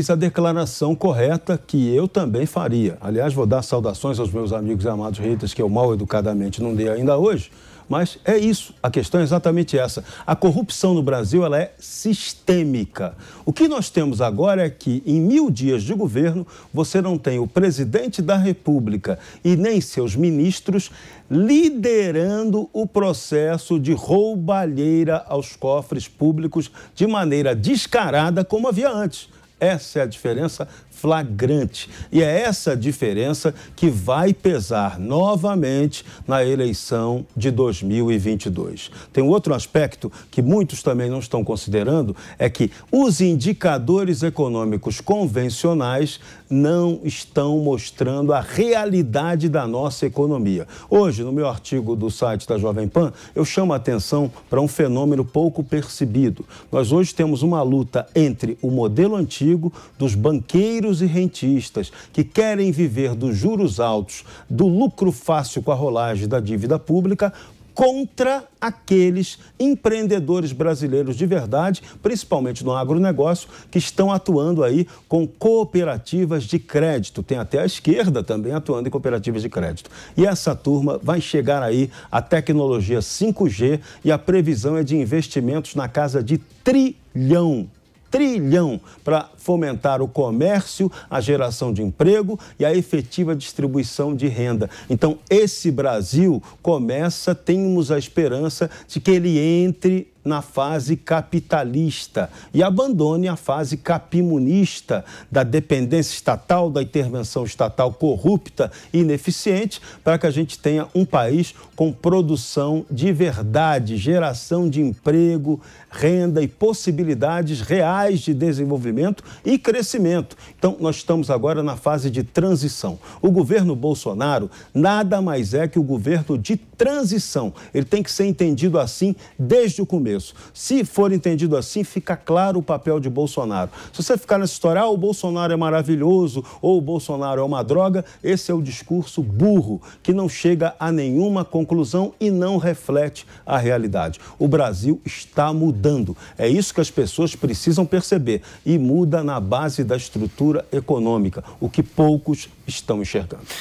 Fiz é a declaração correta que eu também faria. Aliás, vou dar saudações aos meus amigos e amados reitas que eu mal educadamente não dei ainda hoje, mas é isso, a questão é exatamente essa. A corrupção no Brasil ela é sistêmica. O que nós temos agora é que, em mil dias de governo, você não tem o presidente da República e nem seus ministros liderando o processo de roubalheira aos cofres públicos de maneira descarada como havia antes. Essa é a diferença flagrante. E é essa diferença que vai pesar novamente na eleição de 2022. Tem outro aspecto que muitos também não estão considerando é que os indicadores econômicos convencionais não estão mostrando a realidade da nossa economia. Hoje, no meu artigo do site da Jovem Pan, eu chamo a atenção para um fenômeno pouco percebido. Nós hoje temos uma luta entre o modelo antigo dos banqueiros e rentistas que querem viver dos juros altos, do lucro fácil com a rolagem da dívida pública, contra aqueles empreendedores brasileiros de verdade, principalmente no agronegócio, que estão atuando aí com cooperativas de crédito. Tem até a esquerda também atuando em cooperativas de crédito. E essa turma vai chegar aí à tecnologia 5G e a previsão é de investimentos na casa de trilhão trilhão para fomentar o comércio, a geração de emprego e a efetiva distribuição de renda. Então, esse Brasil começa, temos a esperança de que ele entre na fase capitalista e abandone a fase capimunista da dependência estatal, da intervenção estatal corrupta e ineficiente, para que a gente tenha um país com produção de verdade, geração de emprego, renda e possibilidades reais de desenvolvimento e crescimento. Então, nós estamos agora na fase de transição. O governo Bolsonaro nada mais é que o governo de transição. Ele tem que ser entendido assim desde o começo. Se for entendido assim, fica claro o papel de Bolsonaro. Se você ficar nessa história, ah, o Bolsonaro é maravilhoso ou o Bolsonaro é uma droga, esse é o discurso burro que não chega a nenhuma conclusão e não reflete a realidade. O Brasil está mudando. É isso que as pessoas precisam perceber e muda na base da estrutura econômica, o que poucos estão enxergando.